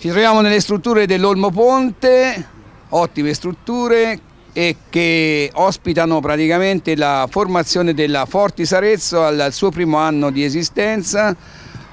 Ci troviamo nelle strutture dell'Olmo Ponte, ottime strutture e che ospitano praticamente la formazione della Fortis Sarezzo al suo primo anno di esistenza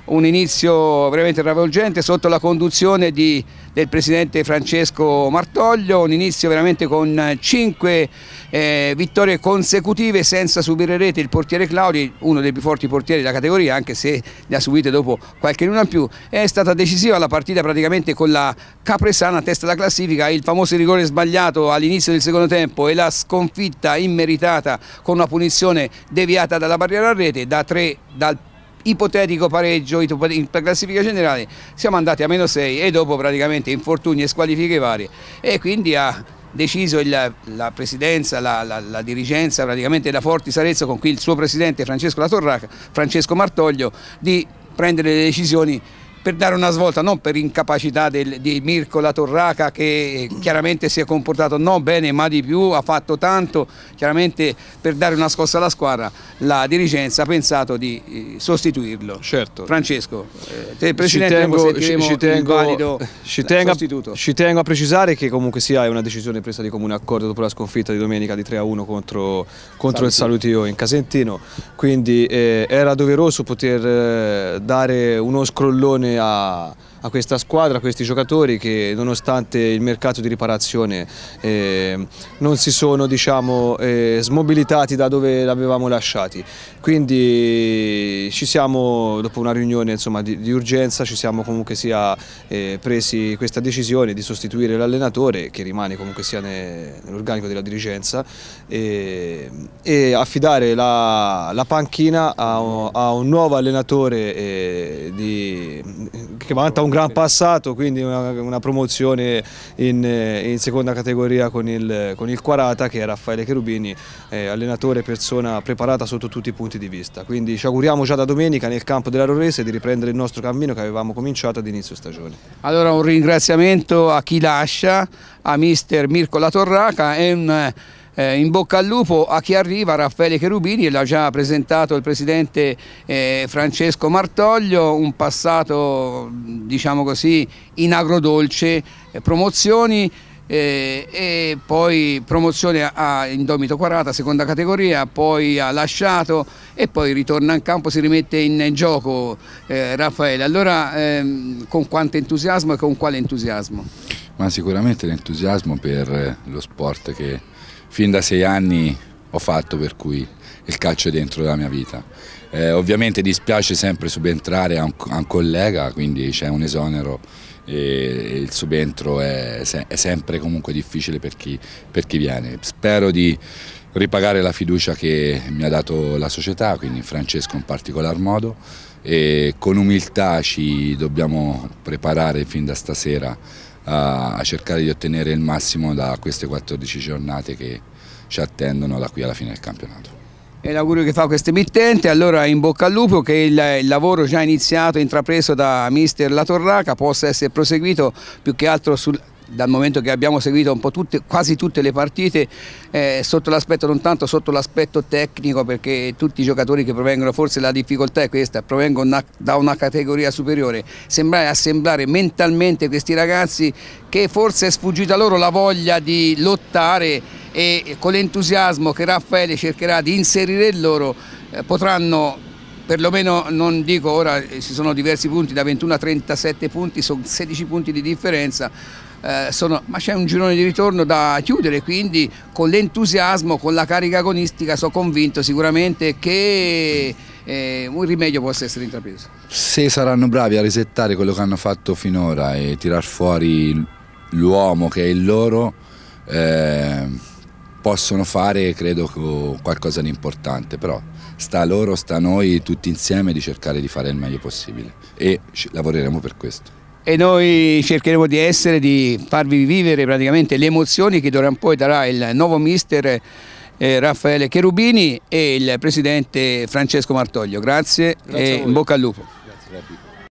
un inizio veramente travolgente sotto la conduzione di, del presidente Francesco Martoglio, un inizio veramente con 5 eh, vittorie consecutive senza subire rete. Il portiere Claudi, uno dei più forti portieri della categoria, anche se ne ha subite dopo qualche luna in più, è stata decisiva la partita praticamente con la Capresana a testa della classifica, il famoso rigore sbagliato all'inizio del secondo tempo e la sconfitta immeritata con una punizione deviata dalla barriera a rete da 3 dal ipotetico pareggio in classifica generale siamo andati a meno 6 e dopo praticamente infortuni e squalifiche varie e quindi ha deciso il, la presidenza, la, la, la, dirigenza praticamente da Forti Sarezzo con qui il suo presidente Francesco Latorraca, Francesco Martoglio di prendere le decisioni per dare una svolta, non per incapacità del, di Mirko La Torraca che chiaramente si è comportato non bene ma di più, ha fatto tanto, chiaramente per dare una scossa alla squadra la dirigenza ha pensato di eh, sostituirlo. Certo. Francesco, eh, te Presidente ci tengo, ci, tengo, ci, tengo a, ci tengo a precisare che comunque sia è una decisione presa di comune accordo dopo la sconfitta di domenica di 3-1 a contro, contro Salutino. il Salutio in Casentino, quindi eh, era doveroso poter eh, dare uno scrollone a, a, questa squadra, a questi giocatori che nonostante il mercato di riparazione eh, non si sono diciamo, eh, smobilitati da dove l'avevamo lasciati. Quindi ci siamo, dopo una riunione insomma, di, di, urgenza, ci siamo comunque sia eh, presi questa decisione di sostituire l'allenatore che rimane comunque sia ne, nell'organico della dirigenza e, e affidare la, la panchina a, a un nuovo allenatore eh, di, che vanta un gran passato, quindi una, una promozione in, in, seconda categoria con il, con il, Quarata che è Raffaele Cherubini, eh, allenatore persona preparata sotto tutti i punti di vista. Quindi ci auguriamo già da domenica nel campo della Rorese di riprendere il nostro cammino che avevamo cominciato ad inizio stagione. Allora un ringraziamento a chi lascia, a mister Mirko Latorraca e un eh, eh, in bocca al lupo a chi arriva Raffaele Cherubini, l'ha già presentato il presidente eh, Francesco Martoglio, un passato diciamo così in agrodolce, eh, promozioni eh, e poi promozione a Indomito 40, seconda categoria, poi ha lasciato e poi ritorna in campo, si rimette in gioco eh, Raffaele. Allora ehm, con quanto entusiasmo e con quale entusiasmo? Ma sicuramente l'entusiasmo per lo sport che fin da sei anni ho fatto per cui il calcio è dentro la mia vita. Eh, ovviamente dispiace sempre subentrare a un, a un collega, quindi c'è un esonero e il subentro è, è sempre comunque difficile per chi, per chi, viene. Spero di ripagare la fiducia che mi ha dato la società, quindi Francesco in particolar modo, e con umiltà ci dobbiamo preparare fin da stasera a, cercare di ottenere il massimo da queste 14 giornate che ci attendono da qui alla fine del campionato E l'augurio che fa questo emittente, allora in bocca al lupo che il, il lavoro già iniziato e intrapreso da mister La Torraca possa essere proseguito più che altro sul dal momento che abbiamo seguito un po' tutte, quasi tutte le partite, eh, sotto l'aspetto non tanto sotto l'aspetto tecnico, perché tutti i giocatori che provengono, forse la difficoltà è questa, provengono una, da una categoria superiore, sembrare assemblare mentalmente questi ragazzi che forse è sfuggita loro la voglia di lottare e con l'entusiasmo che Raffaele cercherà di inserire loro eh, potranno perlomeno non dico ora eh, ci sono diversi punti, da 21 a 37 punti, sono 16 punti di differenza, eh, sono, ma c'è un girone di ritorno da chiudere, quindi con l'entusiasmo, con la carica agonistica sono convinto sicuramente che eh, un rimedio possa essere intrapreso. Se saranno bravi a risettare quello che hanno fatto finora e tirar fuori l'uomo che è il loro... Eh possono fare credo qualcosa di importante, però sta a loro, sta a noi tutti insieme di cercare di fare il meglio possibile e lavoreremo per questo. E noi cercheremo di essere, di farvi vivere praticamente le emozioni che d'ora in poi darà il nuovo mister eh, Raffaele Cherubini e il presidente Francesco Martoglio. Grazie, Grazie e in bocca al lupo. Grazie.